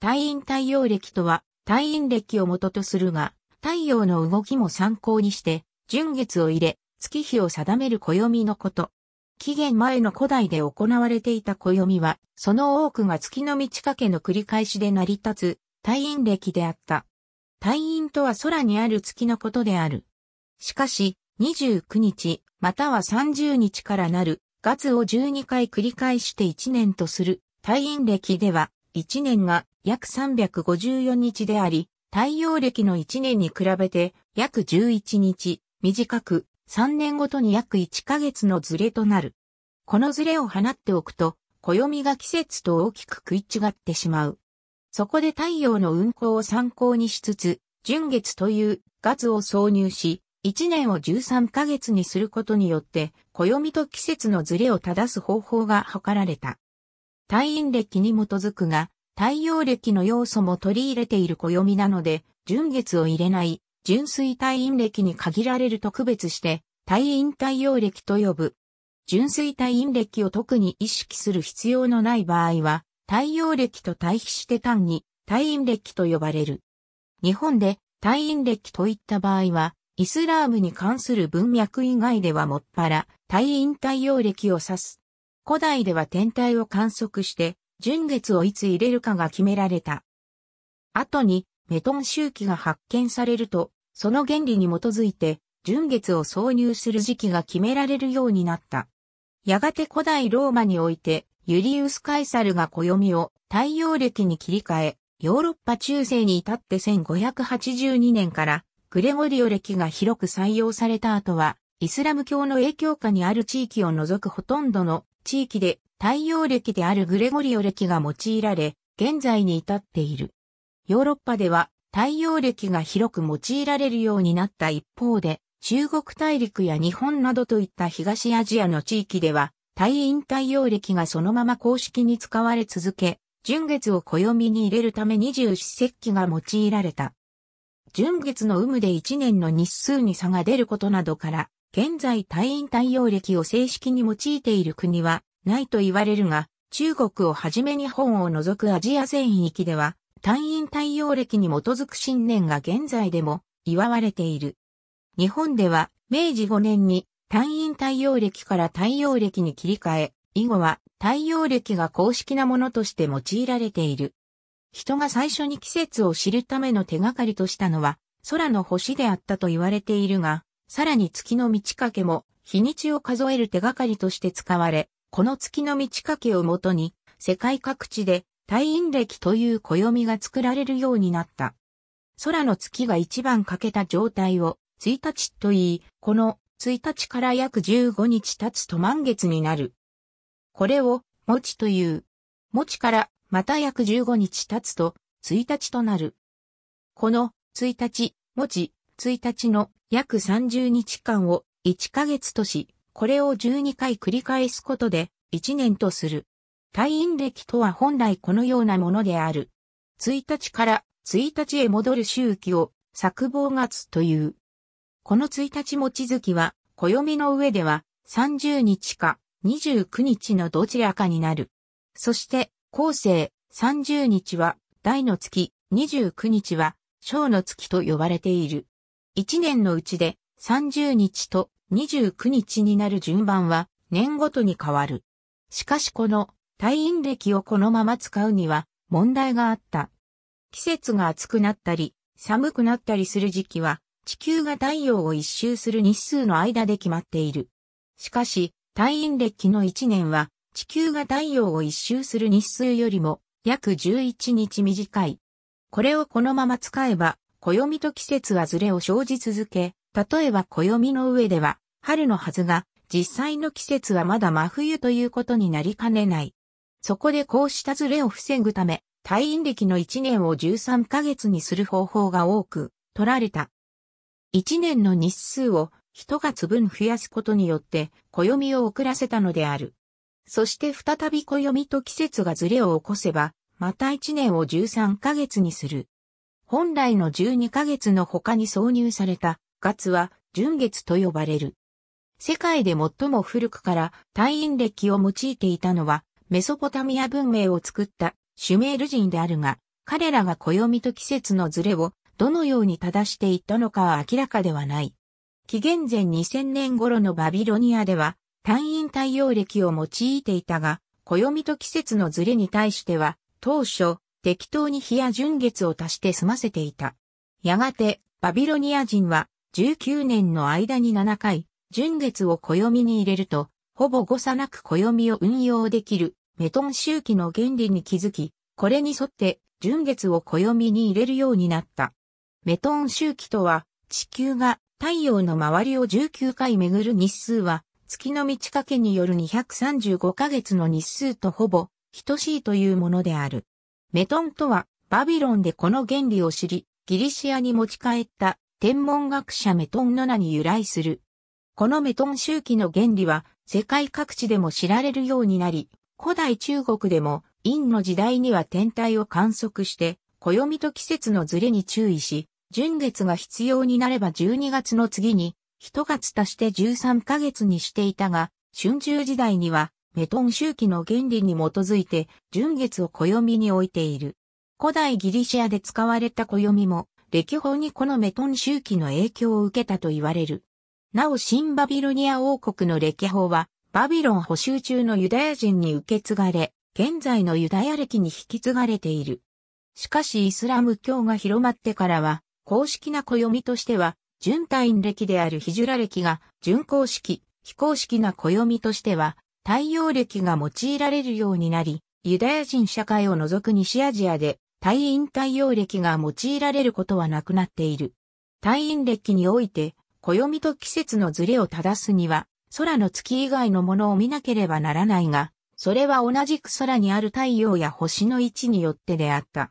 太院太陽暦とは、太院暦を元とするが、太陽の動きも参考にして、純月を入れ、月日を定める暦のこと。紀元前の古代で行われていた暦は、その多くが月の満ち欠けの繰り返しで成り立つ、太院暦であった。太院とは空にある月のことである。しかし、29日、または30日からなる、月を12回繰り返して1年とする、太院暦では、1年が約354日であり、太陽暦の1年に比べて約11日短く3年ごとに約1ヶ月のズレとなる。このズレを放っておくと、暦が季節と大きく食い違ってしまう。そこで太陽の運行を参考にしつつ、純月という月を挿入し、1年を13ヶ月にすることによって、暦と季節のズレを正す方法が図られた。太陰暦に基づくが、太陽暦の要素も取り入れている暦なので、純月を入れない、純粋太陰暦に限られると区別して、太陰太陽暦と呼ぶ。純粋太陰暦を特に意識する必要のない場合は、太陽暦と対比して単に太陰暦と呼ばれる。日本で太陰暦といった場合は、イスラームに関する文脈以外ではもっぱら太陰太陽暦を指す。古代では天体を観測して、純月をいつ入れるかが決められた。後に、メトン周期が発見されると、その原理に基づいて、純月を挿入する時期が決められるようになった。やがて古代ローマにおいて、ユリウス・カイサルが暦を太陽暦に切り替え、ヨーロッパ中世に至って1582年からグレゴリオ暦が広く採用された後は、イスラム教の影響下にある地域を除くほとんどの地域で太陽暦であるグレゴリオ暦が用いられ、現在に至っている。ヨーロッパでは太陽暦が広く用いられるようになった一方で、中国大陸や日本などといった東アジアの地域では、退院太陽暦がそのまま公式に使われ続け、純月を暦に入れるため二十四節気が用いられた。純月の有無で一年の日数に差が出ることなどから、現在隊員対応歴を正式に用いている国はないと言われるが、中国をはじめ日本を除くアジア全域では、隊員対応歴に基づく信念が現在でも祝われている。日本では明治5年に隊員対応歴から対応歴に切り替え、以後は対応歴が公式なものとして用いられている。人が最初に季節を知るための手がかりとしたのは空の星であったと言われているが、さらに月の満ち欠けも日にちを数える手がかりとして使われ、この月の満ち欠けをもとに世界各地で退院歴という暦が作られるようになった。空の月が一番欠けた状態を1日と言い、この1日から約15日経つと満月になる。これを、持ちという。持ちからまた約15日経つと、1日となる。この、1日、持ち1日の約30日間を1ヶ月とし、これを12回繰り返すことで1年とする。退院歴とは本来このようなものである。1日から1日へ戻る周期を作望月という。この1日も地月は、暦の上では30日か29日のどちらかになる。そして、後世30日は大の月、29日は小の月と呼ばれている。1年のうちで30日と29日になる順番は年ごとに変わる。しかしこの退院歴をこのまま使うには問題があった。季節が暑くなったり寒くなったりする時期は地球が太陽を一周する日数の間で決まっている。しかし退院歴の1年は地球が太陽を一周する日数よりも約11日短い。これをこのまま使えば暦と季節はずれを生じ続け、例えば暦の上では、春のはずが、実際の季節はまだ真冬ということになりかねない。そこでこうしたずれを防ぐため、退院歴の1年を13ヶ月にする方法が多く取られた。1年の日数を1月分増やすことによって暦を遅らせたのである。そして再び暦と季節がずれを起こせば、また1年を13ヶ月にする。本来の12ヶ月の他に挿入された月は純月と呼ばれる。世界で最も古くから退院歴を用いていたのはメソポタミア文明を作ったシュメール人であるが、彼らが暦と季節のズレをどのように正していったのかは明らかではない。紀元前2000年頃のバビロニアでは、単陰太陽暦を用いていたが、暦と季節のズレに対しては、当初、適当に日や純月を足して済ませていた。やがて、バビロニア人は、19年の間に7回、純月を暦に入れると、ほぼ誤差なく暦を運用できる、メトン周期の原理に気づき、これに沿って、純月を暦に入れるようになった。メトン周期とは、地球が太陽の周りを19回巡る日数は、月の満ち欠けによる235ヶ月の日数とほぼ、等しいというものである。メトンとは、バビロンでこの原理を知り、ギリシアに持ち帰った天文学者メトンの名に由来する。このメトン周期の原理は世界各地でも知られるようになり、古代中国でも陰の時代には天体を観測して、暦と季節のズレに注意し、純月が必要になれば12月の次に、1月足して13ヶ月にしていたが、春秋時代にはメトン周期の原理に基づいて、純月を暦に置いている。古代ギリシアで使われた暦も、歴法にこのメトン周期の影響を受けたと言われる。なお新バビロニア王国の歴法は、バビロン補修中のユダヤ人に受け継がれ、現在のユダヤ歴に引き継がれている。しかしイスラム教が広まってからは、公式な暦としては、準隊員歴であるヒジュラ歴が、準公式、非公式な暦としては、太陽暦が用いられるようになり、ユダヤ人社会を除く西アジアで、退院太陽暦が用いられることはなくなっている。退院暦において、暦と季節のズレを正すには、空の月以外のものを見なければならないが、それは同じく空にある太陽や星の位置によってであった。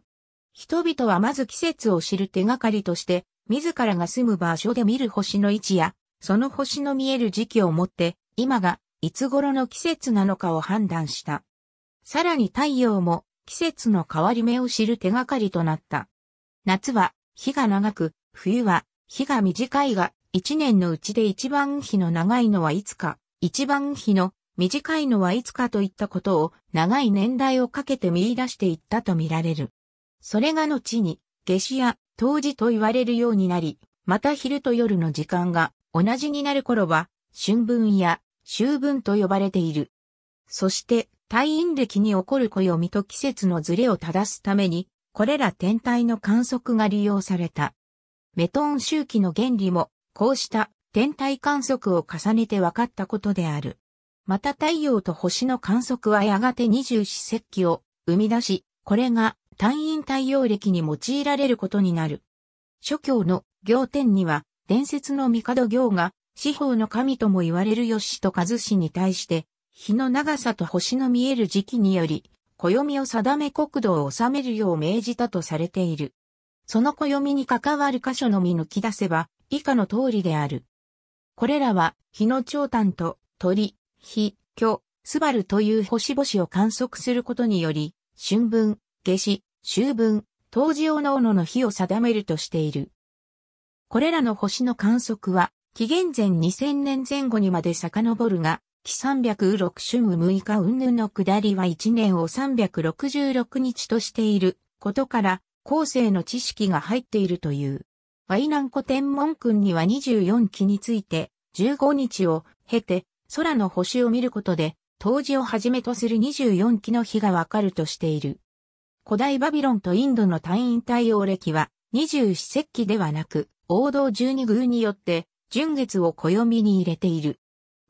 人々はまず季節を知る手がかりとして、自らが住む場所で見る星の位置や、その星の見える時期をもって、今がいつ頃の季節なのかを判断した。さらに太陽も季節の変わり目を知る手がかりとなった。夏は日が長く、冬は日が短いが、一年のうちで一番日の長いのはいつか、一番日の短いのはいつかといったことを長い年代をかけて見出していったと見られる。それが後に、夏至や冬至と言われるようになり、また昼と夜の時間が同じになる頃は、春分や秋分と呼ばれている。そして、退院歴に起こる暦と季節のズレを正すために、これら天体の観測が利用された。メトーン周期の原理も、こうした天体観測を重ねて分かったことである。また太陽と星の観測はやがて二十四節気を生み出し、これが単院太陽暦に用いられることになる。諸教の行天には伝説の帝行が四方の神とも言われる吉と和氏に対して、日の長さと星の見える時期により、暦を定め国土を治めるよう命じたとされている。その暦に関わる箇所のみ抜き出せば、以下の通りである。これらは、日の長短と、鳥、日、巨、スバルという星々を観測することにより、春分、夏至、秋分、冬至おのおのの日を定めるとしている。これらの星の観測は、紀元前2000年前後にまで遡るが、紀306春無6日云々の下りは1年を366日としていることから、後世の知識が入っているという。ワイナン古天文君には24期について、15日を経て、空の星を見ることで、当時をはじめとする24期の日がわかるとしている。古代バビロンとインドの単位対応歴は、24節気ではなく、王道12宮によって純月を暦に入れている。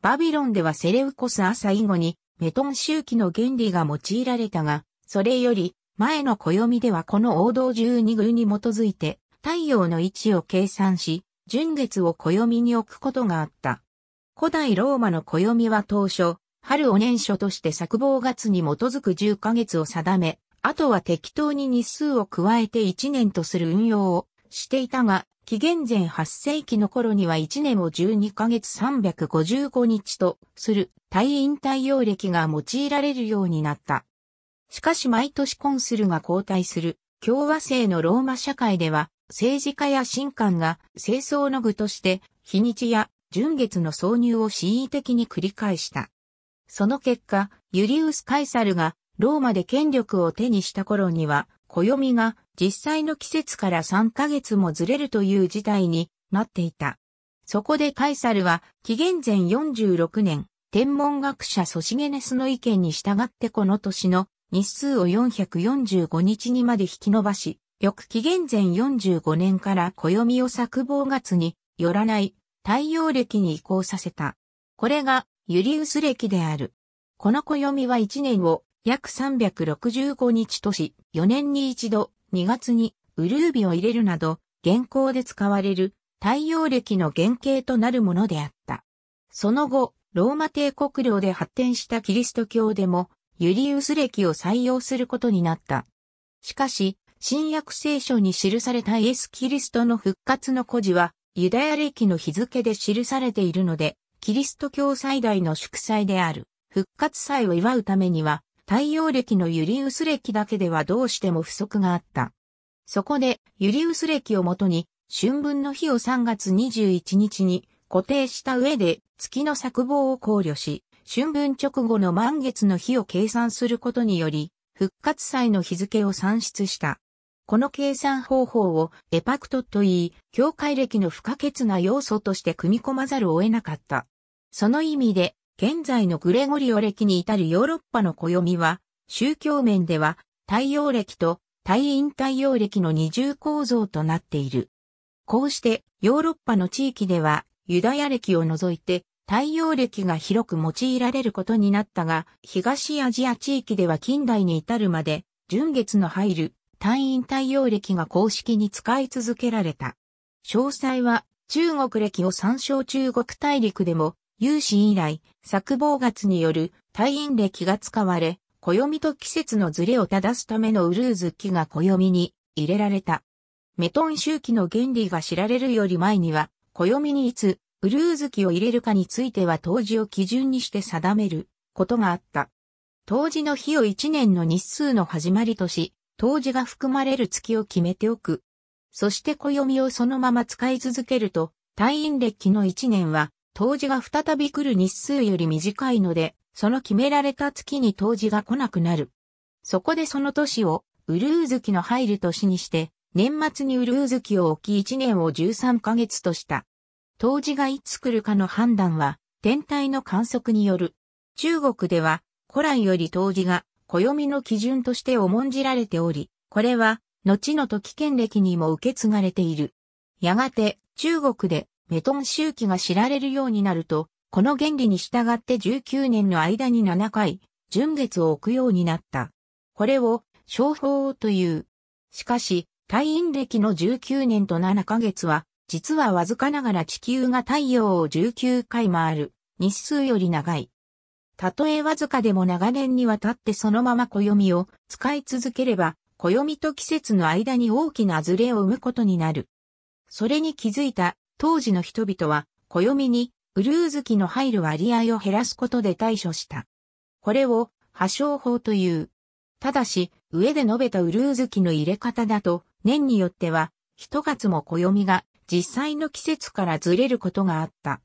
バビロンではセレウコス朝以後にメトン周期の原理が用いられたが、それより前の暦ではこの王道十二宮に基づいて太陽の位置を計算し、純月を暦に置くことがあった。古代ローマの暦は当初、春を年初として作望月に基づく10ヶ月を定め、あとは適当に日数を加えて1年とする運用をしていたが、紀元前8世紀の頃には1年を12ヶ月355日とする退院退陽歴が用いられるようになった。しかし毎年コンスルが交代する共和制のローマ社会では政治家や神官が清掃の具として日にちや純月の挿入を恣意的に繰り返した。その結果、ユリウス・カイサルがローマで権力を手にした頃には暦が実際の季節から3ヶ月もずれるという事態になっていた。そこでカイサルは紀元前46年、天文学者ソシゲネスの意見に従ってこの年の日数を445日にまで引き延ばし、翌紀元前45年から暦を作望月によらない太陽暦に移行させた。これがユリウス暦である。この暦は1年を約365日都市、4年に一度、2月にウルービを入れるなど、現行で使われる太陽暦の原型となるものであった。その後、ローマ帝国領で発展したキリスト教でも、ユリウス暦を採用することになった。しかし、新約聖書に記されたイエス・キリストの復活の故事は、ユダヤ暦の日付で記されているので、キリスト教最大の祝祭である、復活祭を祝うためには、太陽暦のユリウス暦だけではどうしても不足があった。そこで、ユリウス暦をもとに、春分の日を3月21日に固定した上で、月の作望を考慮し、春分直後の満月の日を計算することにより、復活祭の日付を算出した。この計算方法をエパクトといい、教会歴の不可欠な要素として組み込まざるを得なかった。その意味で、現在のグレゴリオ歴に至るヨーロッパの暦は、宗教面では、太陽暦と太陰太陽暦の二重構造となっている。こうして、ヨーロッパの地域では、ユダヤ暦を除いて、太陽暦が広く用いられることになったが、東アジア地域では近代に至るまで、純月の入る太陰太陽暦が公式に使い続けられた。詳細は、中国暦を参照中国大陸でも、有志以来、作坊月による退院歴が使われ、暦と季節のズレを正すためのウルーズ期が暦に入れられた。メトン周期の原理が知られるより前には、暦にいつ、ウルーズ期を入れるかについては当時を基準にして定めることがあった。当時の日を一年の日数の始まりとし、当時が含まれる月を決めておく。そして暦をそのまま使い続けると、退院歴の一年は冬至が再び来る日数より短いので、その決められた月に冬至が来なくなる。そこでその年を、ウルーキの入る年にして、年末にウルーキを置き1年を13ヶ月とした。冬至がいつ来るかの判断は、天体の観測による。中国では、古来より冬至が、暦の基準として重んじられており、これは、後の時権歴にも受け継がれている。やがて、中国でメトン周期が知られるようになると、この原理に従って19年の間に7回、純月を置くようになった。これを、商法という。しかし、退院歴の19年と7ヶ月は、実はわずかながら地球が太陽を19回回る、日数より長い。たとえわずかでも長年にわたってそのまま暦を使い続ければ、暦と季節の間に大きなズレを生むことになる。それに気づいた当時の人々は、暦に、ウルーズキの入る割合を減らすことで対処した。これを、破傷法という。ただし、上で述べたウルーズキの入れ方だと、年によっては、一月も暦が、実際の季節からずれることがあった。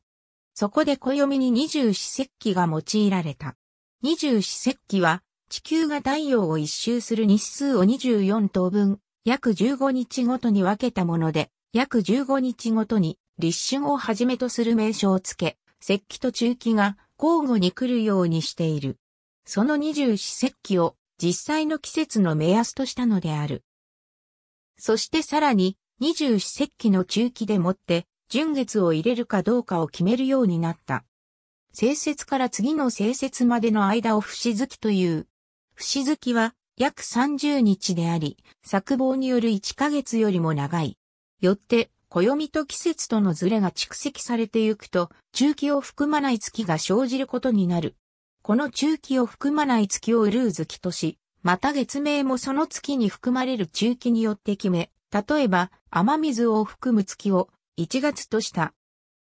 そこで暦に二十四節気が用いられた。二十四節気は、地球が太陽を一周する日数を24等分、約15日ごとに分けたもので、約15日ごとに立春をはじめとする名称をつけ、石器と中期が交互に来るようにしている。その二十四石器を実際の季節の目安としたのである。そしてさらに二十四石器の中期でもって純月を入れるかどうかを決めるようになった。正節から次の正節までの間を節月という。節月は約30日であり、作望による1ヶ月よりも長い。よって、暦と季節とのズレが蓄積されてゆくと、中期を含まない月が生じることになる。この中期を含まない月をウルー月とし、また月名もその月に含まれる中期によって決め、例えば、雨水を含む月を1月とした。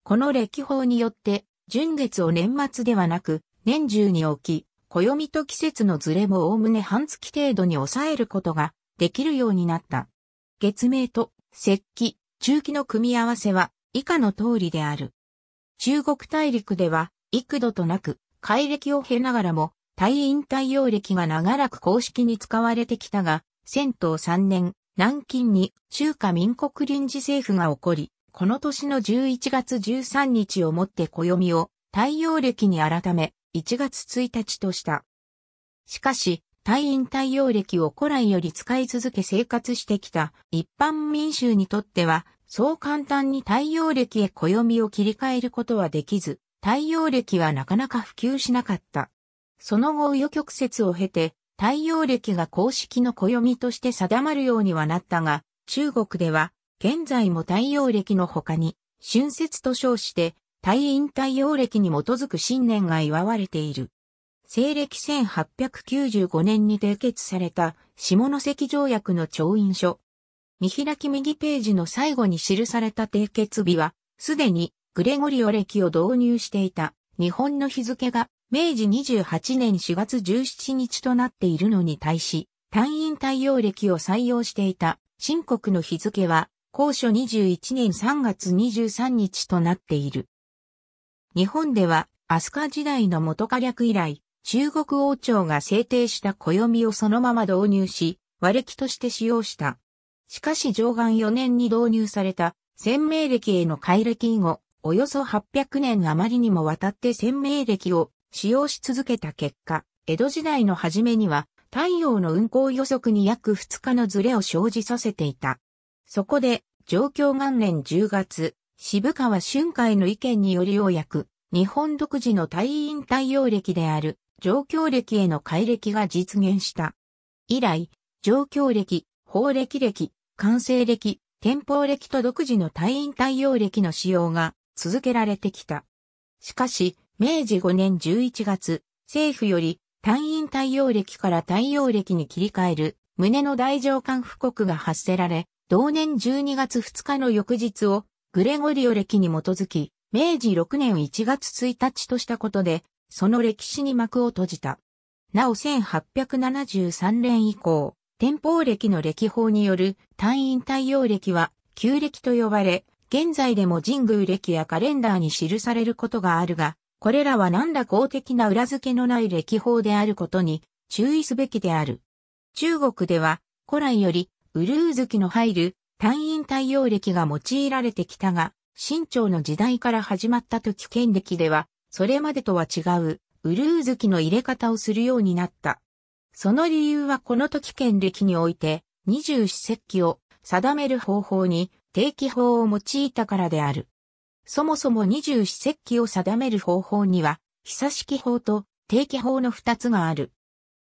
この歴法によって、純月を年末ではなく、年中に置き、暦と季節のズレもおおむね半月程度に抑えることができるようになった。月名と石器、中期の組み合わせは以下の通りである。中国大陸では幾度となく改歴を経ながらも、退院対応歴が長らく公式に使われてきたが、戦闘3年、南京に中華民国臨時政府が起こり、この年の11月13日をもって暦を太陽歴に改め、1月1日とした。しかし、隊員対応歴を古来より使い続け生活してきた一般民衆にとっては、そう簡単に対応歴へ暦を切り替えることはできず、対応歴はなかなか普及しなかった。その後、紆余曲折を経て、太陽歴が公式の暦として定まるようにはなったが、中国では、現在も太陽歴の他に、春節と称して、退院太陽歴に基づく信念が祝われている。西暦1895年に締結された下関条約の調印書。見開き右ページの最後に記された締結日は、すでにグレゴリオ歴を導入していた日本の日付が明治28年4月17日となっているのに対し、単院対応歴を採用していた新国の日付は、公書21年3月23日となっている。日本では、飛鳥時代の元火略以来、中国王朝が制定した暦をそのまま導入し、和暦として使用した。しかし上岸4年に導入された、鮮明暦への改暦以後、およそ800年余りにもわたって鮮明暦を使用し続けた結果、江戸時代の初めには太陽の運行予測に約2日のズレを生じさせていた。そこで、状況元年10月、渋川春海の意見によりようやく、日本独自の退院太陽暦である上京歴への改歴が実現した。以来、上京歴、法歴歴、完成歴、天保歴と独自の退院対応歴の使用が続けられてきた。しかし、明治5年11月、政府より退院対応歴から対応歴に切り替える旨の大上官布告が発せられ、同年12月2日の翌日をグレゴリオ歴に基づき、明治6年1月1日としたことで、その歴史に幕を閉じた。なお1873年以降、天保歴の歴法による単位太陽歴は旧歴と呼ばれ、現在でも神宮歴やカレンダーに記されることがあるが、これらは何ら公的な裏付けのない歴法であることに注意すべきである。中国では古来よりウルー月の入る単位太陽歴が用いられてきたが、清朝の時代から始まった時剣歴ではそれまでとは違う、ウルーズキの入れ方をするようになった。その理由はこの時権歴において、二十四節気を定める方法に定期法を用いたからである。そもそも二十四節気を定める方法には、久式法と定期法の二つがある。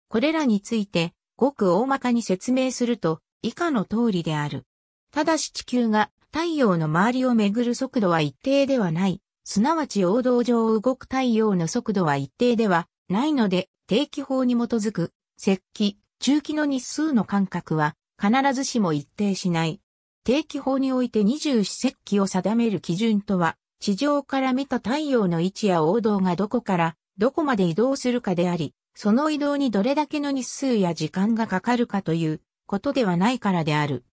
これらについて、ごく大まかに説明すると、以下の通りである。ただし地球が太陽の周りをめぐる速度は一定ではないすなわち王道上動く太陽の速度は一定ではないので、定期法に基づく、石器、中期の日数の間隔は、必ずしも一定しない。定期法において二十四石気を定める基準とは、地上から見た太陽の位置や王道がどこからどこまで移動するかであり、その移動にどれだけの日数や時間がかかるかということではないからである。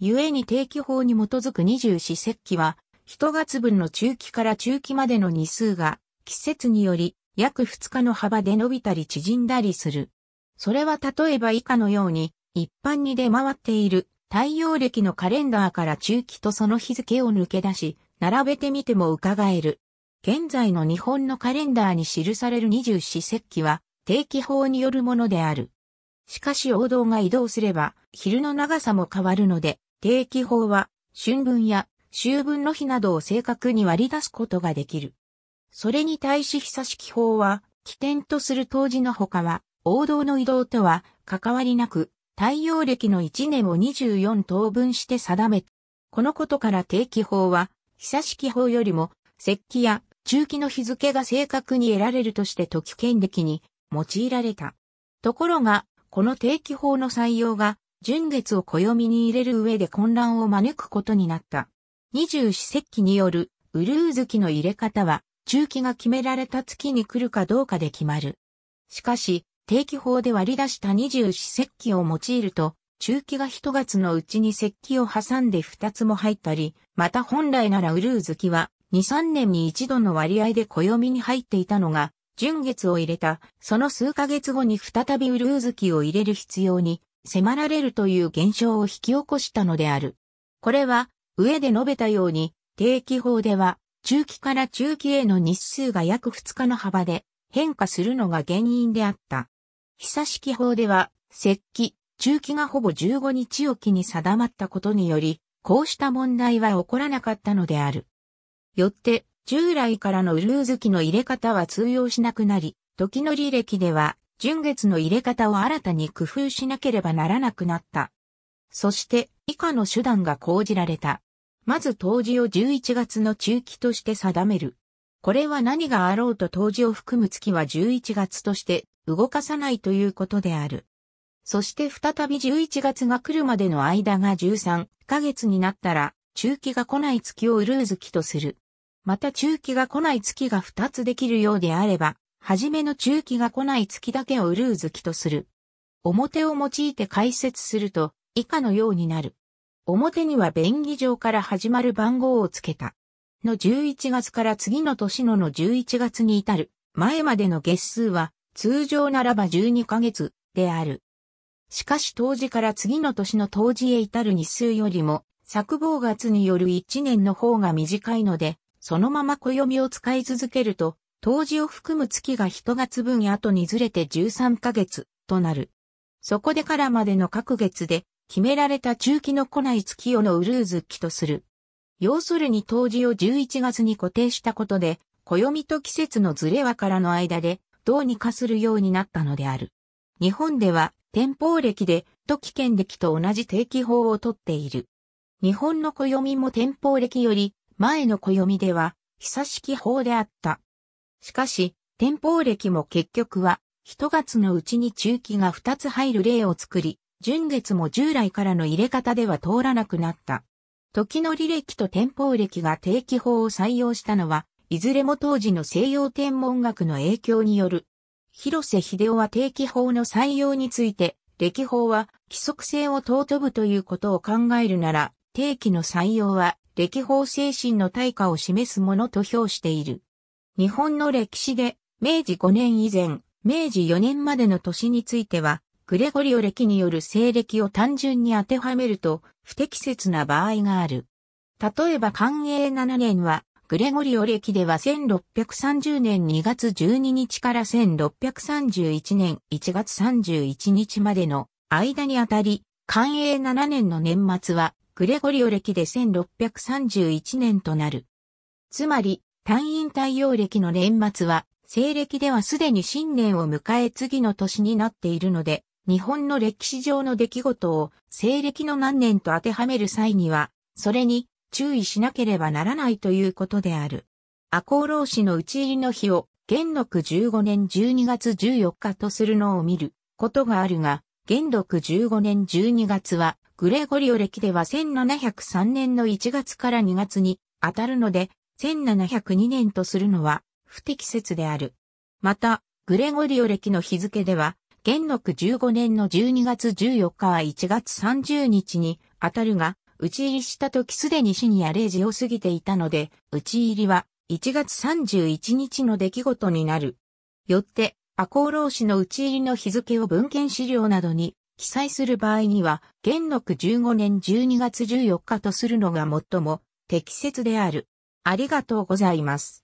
故に定期法に基づく二十四石気は、1月分の中期から中期までの日数が、季節により約2日の幅で伸びたり縮んだりする。それは例えば以下のように、一般に出回っている太陽暦のカレンダーから中期とその日付を抜け出し、並べてみても伺える。現在の日本のカレンダーに記される二十四節気は定期法によるものである。しかし王道が移動すれば昼の長さも変わるので定期法は春分や秋分の日などを正確に割り出すことができる。それに対し久しき法は、起点とする当時の他は、王道の移動とは関わりなく、太陽暦の1年を24等分して定めた。このことから定期法は、久しき法よりも、石器や中期の日付が正確に得られるとして時権暦に用いられた。ところが、この定期法の採用が、純月を暦に入れる上で混乱を招くことになった。二十四節気によるウルウ月の入れ方は、中期が決められた月に来るかどうかで決まる。しかし、定期法で割り出した二十四節気を用いると、中期が一月のうちに節気を挟んで二つも入ったり、また本来ならウルウ月は、二三年に一度の割合で暦に入っていたのが、純月を入れた、その数ヶ月後に再びウルウ月を入れる必要に迫られるという現象を引き起こしたのである。これは上で述べたように、定期法では、中期から中期への日数が約2日の幅で変化するのが原因であった。久し期法では、石器、中期がほぼ15日おきに定まったことにより、こうした問題は起こらなかったのである。よって、従来からのウルーズ期の入れ方は通用しなくなり、時の履歴では、純月の入れ方を新たに工夫しなければならなくなった。そして、以下の手段が講じられた。まず当時を11月の中期として定める。これは何があろうと当時を含む月は11月として動かさないということである。そして再び11月が来るまでの間が13ヶ月になったら、中期が来ない月をウルー月とする。また中期が来ない月が2つできるようであれば、初めの中期が来ない月だけをウルー月とする。表を用いて解説すると、以下のようになる。表には便宜上から始まる番号をつけた。の11月から次の年のの11月に至る前までの月数は通常ならば12ヶ月である。しかし当時から次の年の当時へ至る日数よりも作望月による1年の方が短いので、そのまま暦を使い続けると、当時を含む月が1月分後にずれて13ヶ月となる。そこでからまでの各月で決められた中期の来ない月夜のウルーズ期とする。要するに当時を11月に固定したことで、暦と季節のずれはからの間で、どうにかするようになったのである。日本では、天保暦で、都期県暦と同じ定期法をとっている。日本の暦も天保暦より、前の暦では、久しき法であった。しかし、天保暦も結局は、一月のうちに中期が二つ入る例を作り、純月も従来からの入れ方では通らなくなった。時の履歴と天保歴が定期法を採用したのは、いずれも当時の西洋天文学の影響による。広瀬秀夫は定期法の採用について、歴法は規則性を尊ぶということを考えるなら、定期の採用は歴法精神の対価を示すものと評している。日本の歴史で、明治5年以前、明治4年までの年については、グレゴリオ歴による西暦を単純に当てはめると不適切な場合がある。例えば寛永7年は、グレゴリオ歴では1630年2月12日から1631年1月31日までの間にあたり、寛永7年の年末はグレゴリオ歴で1631年となる。つまり、単院太陽歴の年末は、西暦ではすでに新年を迎え次の年になっているので、日本の歴史上の出来事を西暦の何年と当てはめる際には、それに注意しなければならないということである。赤穂浪士の討ち入りの日を、元禄15年12月14日とするのを見ることがあるが、元禄15年12月は、グレゴリオ歴では1703年の1月から2月に当たるので、1702年とするのは不適切である。また、グレゴリオ歴の日付では、元禄15年の12月14日は1月30日に当たるが、打ち入りした時すでに深夜0時を過ぎていたので、打ち入りは1月31日の出来事になる。よって、赤穂浪士の打ち入りの日付を文献資料などに記載する場合には、元禄15年12月14日とするのが最も適切である。ありがとうございます。